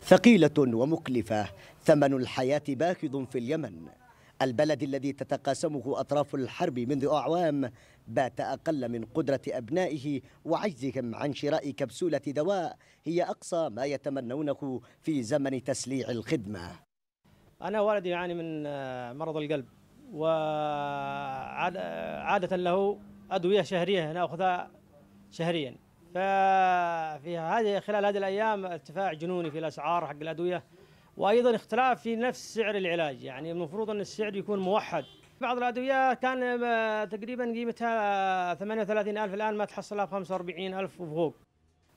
ثقيلة ومكلفة ثمن الحياة باخذ في اليمن البلد الذي تتقاسمه أطراف الحرب منذ أعوام بات أقل من قدرة أبنائه وعجزهم عن شراء كبسولة دواء هي أقصى ما يتمنونه في زمن تسليع الخدمة أنا والدي يعاني من آه، مرض القلب وعادة له أدوية شهرية نأخذها شهرياً في هذه خلال هذه الايام ارتفاع جنوني في الاسعار حق الادويه وايضا اختلاف في نفس سعر العلاج يعني المفروض ان السعر يكون موحد بعض الادويه كان آه، تقريبا قيمتها 38000 الان ما تحصلها ب 45000 وفوق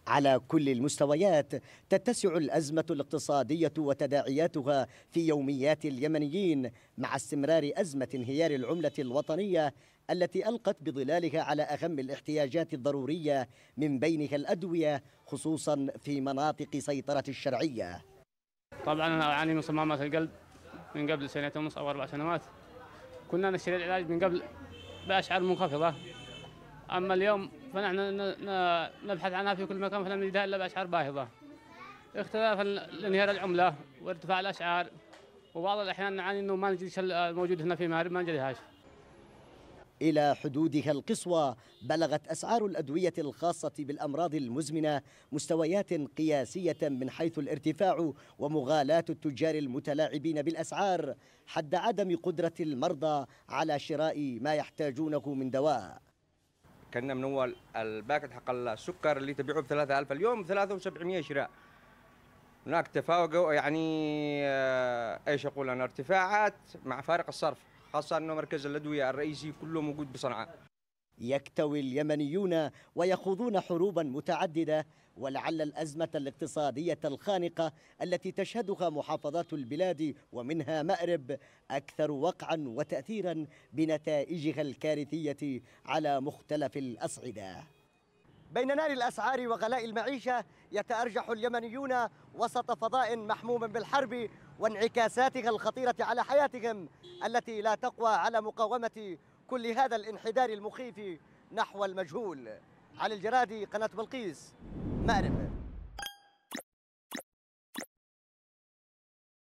على كل المستويات تتسع الازمه الاقتصاديه وتداعياتها في يوميات اليمنيين مع استمرار ازمه انهيار العمله الوطنيه التي القت بظلالها على اهم الاحتياجات الضروريه من بينها الادويه خصوصا في مناطق سيطره الشرعيه. طبعا انا اعاني من صمامات القلب من قبل سنتين ونص او اربع سنوات. كنا نشتري العلاج من قبل باسعار منخفضه أما اليوم فنحن نبحث عنها في كل مكان فلم نجدها إلا بأسعار باهظة اختلاف لانهيار العملة وارتفاع الأسعار وبعض الأحيان نعاني أنه ما نجد الموجود هنا في مارب ما نجدهاش إلى حدودها القصوى بلغت أسعار الأدوية الخاصة بالأمراض المزمنة مستويات قياسية من حيث الارتفاع ومغالاة التجار المتلاعبين بالأسعار حد عدم قدرة المرضى على شراء ما يحتاجونه من دواء كنا من اول الباكت حق السكر اللي تبيعه ب 3000 اليوم 3700 شراء هناك تفاوق يعني آه، ايش اقول انا ارتفاعات مع فارق الصرف خاصه انه مركز الادويه الرئيسي كله موجود بصنعاء يكتوي اليمنيون ويخوضون حروبا متعدده ولعل الازمه الاقتصاديه الخانقه التي تشهدها محافظات البلاد ومنها مارب اكثر وقعا وتاثيرا بنتائجها الكارثيه على مختلف الاصعده بين نار الاسعار وغلاء المعيشه يتارجح اليمنيون وسط فضاء محموم بالحرب وانعكاساتها الخطيره على حياتهم التي لا تقوى على مقاومه كل هذا الانحدار المخيف نحو المجهول على الجرادي قناة بلقيس مأرب